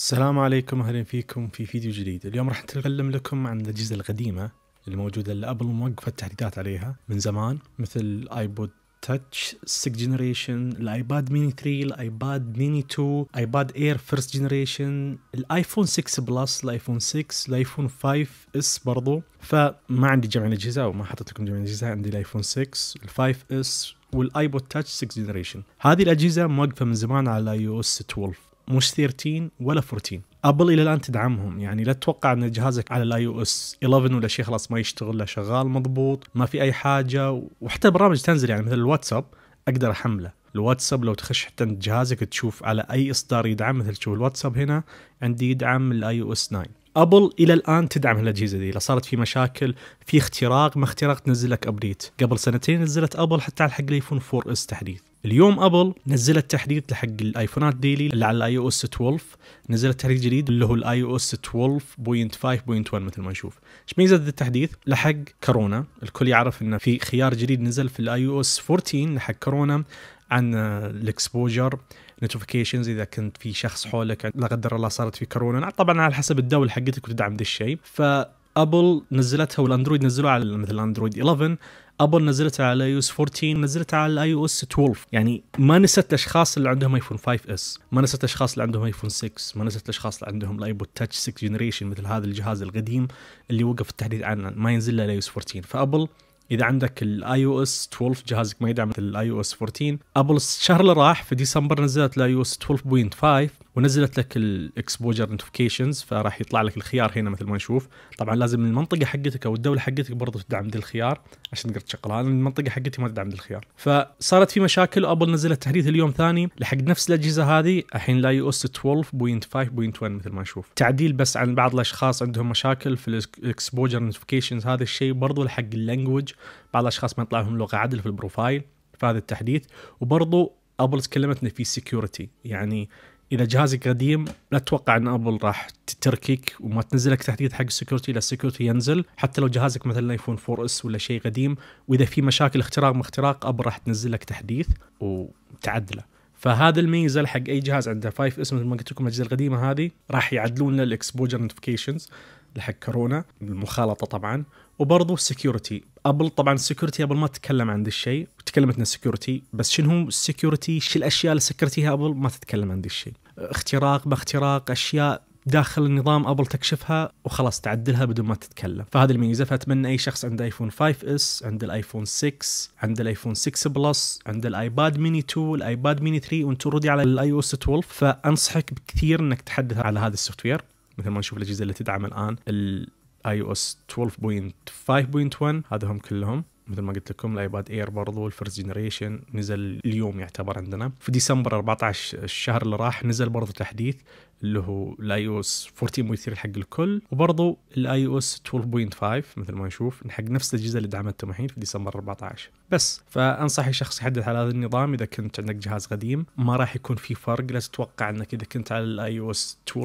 السلام عليكم اهلا فيكم في فيديو جديد اليوم راح نتكلم لكم عن الاجهزه القديمه الموجوده اللي ابل موقفه التحديثات عليها من زمان مثل الايبود تاتش 6 جنريشن الايباد ميني 3 الايباد ميني 2 ايباد اير فيرست جنريشن الايفون 6 بلس الايفون 6 الايفون 5 اس برضو فما عندي جميع الاجهزه وما حطيت لكم جميع الاجهزه عندي الايفون 6 ال5 اس والايبود تاتش 6 جنريشن هذه الاجهزه موقفه من زمان على اي او اس 12 مش 13 ولا 14 ابل الى الان تدعمهم يعني لا تتوقع ان جهازك على الاي او اس 11 ولا شيء خلاص ما يشتغل لا شغال مضبوط ما في اي حاجه وحتى برامج تنزل يعني مثل الواتساب اقدر احمله الواتساب لو تخش حتى جهازك تشوف على اي اصدار يدعم مثل تشوف الواتساب هنا عندي يدعم الاي او اس 9 ابل الى الان تدعم الاجهزه دي لا صارت في مشاكل في اختراق ما اختراق تنزل لك ابديت قبل سنتين نزلت ابل حتى على حق الايفون 4 اس تحديث اليوم ابل نزلت تحديث لحق الايفونات ديلي اللي على الاي او اس 12 نزلت تحديث جديد اللي هو الاي او اس 12.5.1 مثل ما نشوف ايش ميزه التحديث لحق كورونا الكل يعرف انه في خيار جديد نزل في الاي او اس 14 لحق كورونا عن الاكسبوجر نوتيفيكيشنز اذا كنت في شخص حولك لا قدر الله صارت في كورونا طبعا على حسب الدوله حقتك وتدعم ذا الشيء ف ابل نزلتها والاندرويد نزلوها على مثل اندرويد 11 ابل نزلتها على اي او اس 14 نزلتها على اي او اس 12 يعني ما نسيت الاشخاص اللي عندهم ايفون 5 اس ما نسيت الاشخاص اللي عندهم ايفون 6 ما نسيت الاشخاص اللي عندهم الايبود تاتش 6 جنريشن مثل هذا الجهاز القديم اللي وقف التحديث عنه ما ينزل له الاي او اس 14 فابل اذا عندك الاي او اس 12 جهازك ما يدعم الاي او اس 14 ابل الشهر اللي راح في ديسمبر نزلت الاي او اس 12.5 ونزلت لك الاكسبوجر نوتيفيكيشنز فراح يطلع لك الخيار هنا مثل ما نشوف طبعا لازم المنطقه حقتك او الدوله حقتك برضه تدعم ذا الخيار عشان تقدر تشغلها المنطقه حقتي ما تدعم ذا الخيار فصارت في مشاكل وابل نزلت تحديث اليوم ثاني لحق نفس الاجهزه هذه الحين لا يو اس 12.5.1 مثل ما نشوف تعديل بس عن بعض الاشخاص عندهم مشاكل في الاكسبوجر نوتيفيكيشنز هذا الشيء برضه لحق اللانجوج بعض الاشخاص ما يطلع لهم لغه عدل في البروفايل في هذا التحديث وبرضه ابل تكلمت انه في سكيورتي يعني اذا جهازك قديم لا تتوقع ان ابل راح تتركك وما تنزل لك تحديث حق السكيورتي لا السكيورتي ينزل حتى لو جهازك مثلا ايفون 4 اس ولا شيء قديم واذا في مشاكل اختراق ما اختراق ابل راح تنزل لك تحديث وتعدله فهذا الميزه حق اي جهاز عنده 5 اس مثل ما قلت لكم الاجهزه القديمه هذه راح يعدلون له الاكسبوجر نوتيفيكيشنز لحق كورونا المخالطه طبعا وبرضه السكيورتي ابل طبعا السكيورتي ابل ما تتكلم عن ذا الشيء وتكلمت عن السكيورتي بس شنو هو السكيورتي شو الاشياء اللي سكرتيها ابل ما تتكلم عن ذا الشيء اختراق ما اختراق اشياء داخل النظام ابل تكشفها وخلاص تعدلها بدون ما تتكلم فهذه الميزه فاتمنى اي شخص عنده ايفون 5 اس عنده الايفون 6 عنده الايفون 6 بلس عنده الايباد ميني 2 الايباد ميني 3 وانت اوريدي على الاي او اس 12 فانصحك بكثير انك تحدث على هذا السوفت وير مثل ما نشوف الاجهزه اللي تدعم الان الاي او اس 12.5.1 هذا هم كلهم مثل ما قلت لكم الايباد اير برضو الفيرست جنريشن نزل اليوم يعتبر عندنا في ديسمبر 14 الشهر اللي راح نزل برضو تحديث اللي هو الاي او اس 14 ويثير حق الكل وبرضو الاي او اس 12.5 مثل ما نشوف حق نفس الاجهزه اللي دعمتهم الحين في ديسمبر 14 بس فانصح اي شخص يحدث على هذا النظام اذا كنت عندك جهاز قديم ما راح يكون في فرق لا تتوقع انك اذا كنت على الاي او اس 12.5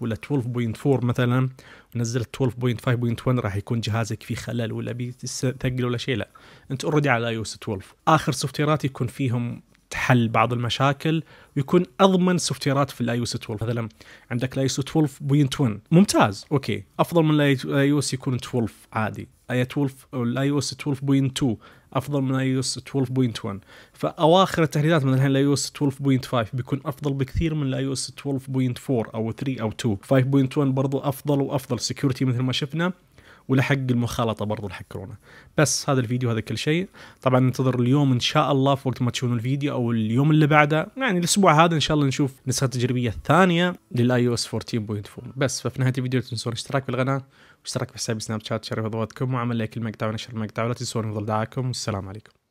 ولا 12.4 مثلا ونزلت 12.5.1 راح يكون جهازك فيه خلل ولا بيثقل ولا شيء لا انت اوريدي على الاي او اس 12 اخر سوفتيرات يكون فيهم حل بعض المشاكل ويكون اضمن سوفتيرات في الاي او اس 12 مثلا عندك الاي او اس 12.1 ممتاز اوكي افضل من الاي او اس يكون 12 عادي اي 12 الاي او اس 12.2 افضل من اي او اس 12.1 فاواخر التحديثات مثلا الاي او اس 12.5 بيكون افضل بكثير من الاي او اس 12.4 او 3 او 2 5.1 برضو افضل وافضل سكيورتي مثل ما شفنا ولحق المخالطه برضو كورونا بس هذا الفيديو هذا كل شيء طبعا ننتظر اليوم ان شاء الله في وقت ما تشوفون الفيديو او اليوم اللي بعده يعني الاسبوع هذا ان شاء الله نشوف نسخه تجريبيه ثانيه للاي او اس 14.4 بس ففي نهايه الفيديو لا تنسون الاشتراك في القناه واشتراك في حسابي سناب شات شرف اضواتكم وعمل لايك المقطع ونشر المقطع ولا تنسون افضل دعاكم والسلام عليكم